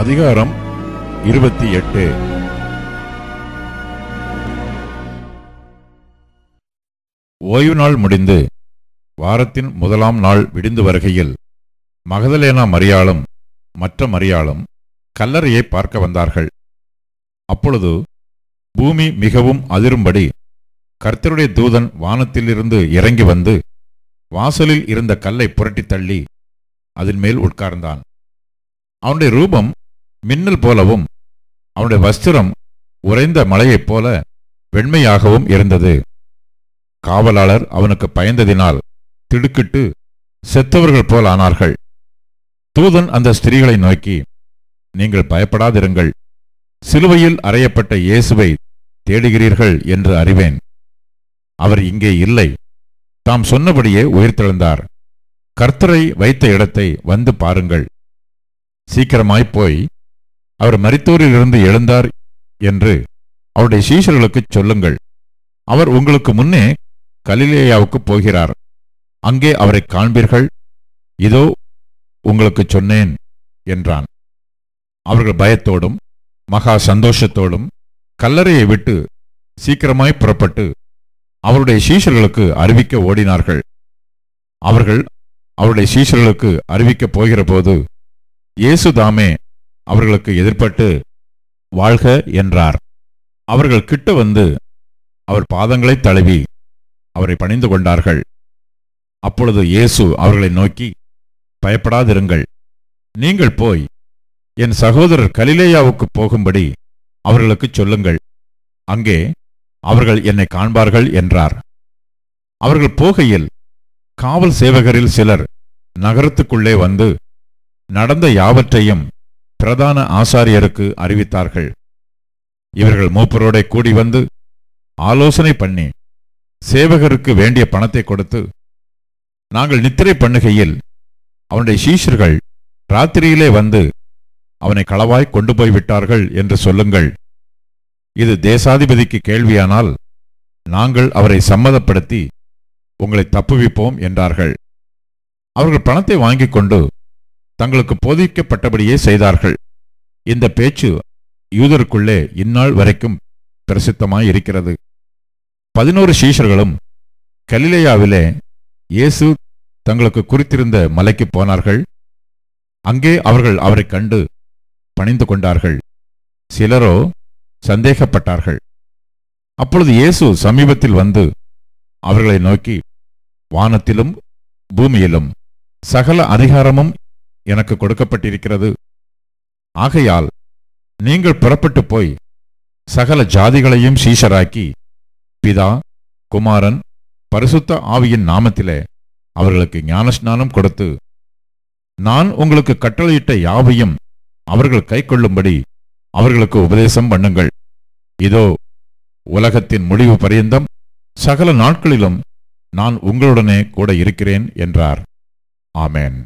அதிகாரம் இருபத்தி எட்டு ஓய்வு நாள் முடிந்து வாரத்தின் முதலாம் நாள் விடிந்து வருகையில் மகதலேனா மரியாளும் மற்ற மரியாளும் கல்லறையை பார்க்க வந்தார்கள் அப்பொழுது பூமி மிகவும் அதிரும்படி கர்த்தருடைய தூதன் வானத்திலிருந்து இறங்கி வந்து வாசலில் இருந்த கல்லை புரட்டித் தள்ளி அதன் மேல் உட்கார்ந்தான் அவனுடைய ரூபம் மின்னல் போலவும் அவனுடைய வஸ்திரம் உறைந்த மலையைப் போல வெண்மையாகவும் இருந்தது காவலாளர் அவனுக்கு பயந்ததினால் திடுக்கிட்டு செத்தவர்கள் போல் ஆனார்கள் தூதன் அந்த ஸ்திரீகளை நோக்கி நீங்கள் பயப்படாதிருங்கள் சிலுவையில் அறையப்பட்ட இயேசுவை தேடுகிறீர்கள் என்று அறிவேன் அவர் இங்கே இல்லை தாம் சொன்னபடியே உயிர்த்தெழுந்தார் கர்த்தரை வைத்த இடத்தை வந்து பாருங்கள் சீக்கிரமாய்ப் போய் அவர் மரித்தோரிலிருந்து எழுந்தார் என்று அவருடைய சீஷர்களுக்கு சொல்லுங்கள் அவர் உங்களுக்கு முன்னே கலிலேயாவுக்கு போகிறார் அங்கே அவரை காண்பீர்கள் இதோ உங்களுக்கு சொன்னேன் என்றான் அவர்கள் பயத்தோடும் மகா சந்தோஷத்தோடும் கல்லறையை விட்டு சீக்கிரமாய் புறப்பட்டு அவருடைய சீஷர்களுக்கு அறிவிக்க ஓடினார்கள் அவர்கள் அவருடைய சீஷர்களுக்கு அறிவிக்கப் போகிறபோது இயேசுதாமே அவர்களுக்கு எதிர்பட்டு வாழ்க என்றார் அவர்கள் கிட்ட வந்து அவர் பாதங்களை தழுவி அவரை பணிந்து கொண்டார்கள் அப்பொழுது இயேசு அவர்களை நோக்கி பயப்படாதிருங்கள் நீங்கள் போய் என் சகோதரர் கலிலேயாவுக்கு போகும்படி அவர்களுக்கு சொல்லுங்கள் அங்கே அவர்கள் என்னை காண்பார்கள் என்றார் அவர்கள் போகையில் காவல் சேவகரில் சிலர் நகரத்துக்குள்ளே வந்து நடந்த யாவற்றையும் பிரதான ஆசாரியருக்கு அறிவித்தார்கள் இவர்கள் மூப்பரோட கூடி வந்து ஆலோசனை பண்ணி சேவகருக்கு வேண்டிய பணத்தை கொடுத்து நாங்கள் நித்திரை பண்ணுகையில் அவனுடைய சீஷர்கள் ராத்திரியிலே வந்து அவனை களவாய் கொண்டு போய்விட்டார்கள் என்று சொல்லுங்கள் இது தேசாதிபதிக்கு கேள்வியானால் நாங்கள் அவரை சம்மதப்படுத்தி உங்களை தப்புவிப்போம் என்றார்கள் அவர்கள் பணத்தை வாங்கிக் கொண்டு தங்களுக்கு போதிக்கப்பட்டபடியே செய்தார்கள் இந்த பேச்சு யூதருக்குள்ளே இந்நாள் வரைக்கும் பிரசித்தமாய் இருக்கிறது பதினோரு சீஷர்களும் கலிலேயாவிலே இயேசு தங்களுக்கு குறித்திருந்த மலைக்கு போனார்கள் அங்கே அவர்கள் அவரை கண்டு பணிந்து கொண்டார்கள் சிலரோ சந்தேகப்பட்டார்கள் அப்பொழுது இயேசு சமீபத்தில் வந்து அவர்களை நோக்கி வானத்திலும் பூமியிலும் சகல அதிகாரமும் எனக்கு கொடுக்கப்பட்டிருக்கிறது ஆகையால் நீங்கள் புறப்பட்டு போய் சகல ஜாதிகளையும் சீஷராக்கி பிதா குமாரன் பரிசுத்த ஆவியின் நாமத்திலே அவர்களுக்கு ஞானஸ்நானம் கொடுத்து நான் உங்களுக்கு கட்டளையிட்ட யாவையும் அவர்கள் கை கொள்ளும்படி அவர்களுக்கு உபதேசம் பண்ணுங்கள் இதோ உலகத்தின் முடிவு பரியந்தம் சகல நாட்களிலும் நான் உங்களுடனே கூட இருக்கிறேன் என்றார் ஆமேன்